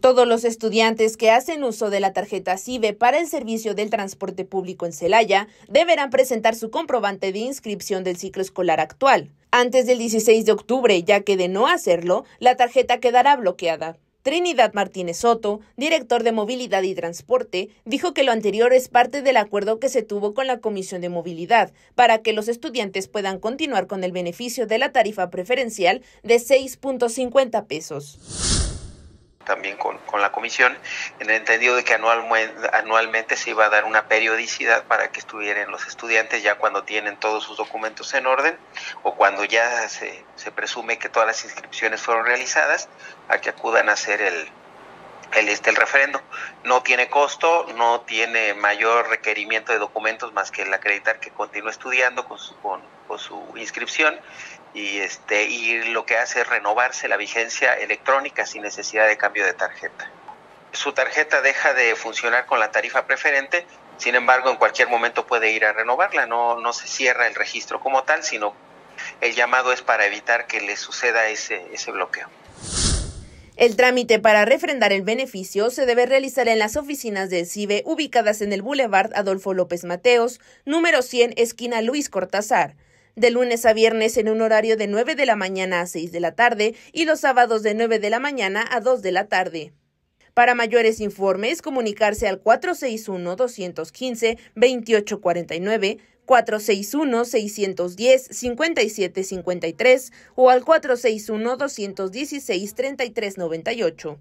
Todos los estudiantes que hacen uso de la tarjeta CIBE para el servicio del transporte público en Celaya deberán presentar su comprobante de inscripción del ciclo escolar actual antes del 16 de octubre, ya que de no hacerlo, la tarjeta quedará bloqueada. Trinidad Martínez Soto, director de Movilidad y Transporte, dijo que lo anterior es parte del acuerdo que se tuvo con la Comisión de Movilidad para que los estudiantes puedan continuar con el beneficio de la tarifa preferencial de 6.50 pesos también con, la comisión, en el entendido de que anual, anualmente se iba a dar una periodicidad para que estuvieran los estudiantes ya cuando tienen todos sus documentos en orden o cuando ya se, se presume que todas las inscripciones fueron realizadas, a que acudan a hacer el, el, este, el refrendo. No tiene costo, no tiene mayor requerimiento de documentos más que el acreditar que continúa estudiando con su, con, su inscripción y, este, y lo que hace es renovarse la vigencia electrónica sin necesidad de cambio de tarjeta. Su tarjeta deja de funcionar con la tarifa preferente, sin embargo en cualquier momento puede ir a renovarla, no, no se cierra el registro como tal, sino el llamado es para evitar que le suceda ese, ese bloqueo. El trámite para refrendar el beneficio se debe realizar en las oficinas del CIBE ubicadas en el Boulevard Adolfo López Mateos, número 100, esquina Luis Cortázar, de lunes a viernes en un horario de 9 de la mañana a 6 de la tarde y los sábados de 9 de la mañana a 2 de la tarde. Para mayores informes, comunicarse al 461-215-2849 461-610-5753 o al 461-216-3398.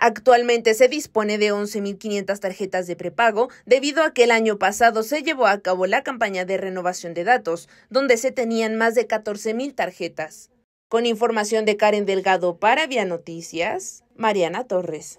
Actualmente se dispone de 11.500 tarjetas de prepago debido a que el año pasado se llevó a cabo la campaña de renovación de datos, donde se tenían más de 14.000 tarjetas. Con información de Karen Delgado para Vía Noticias, Mariana Torres.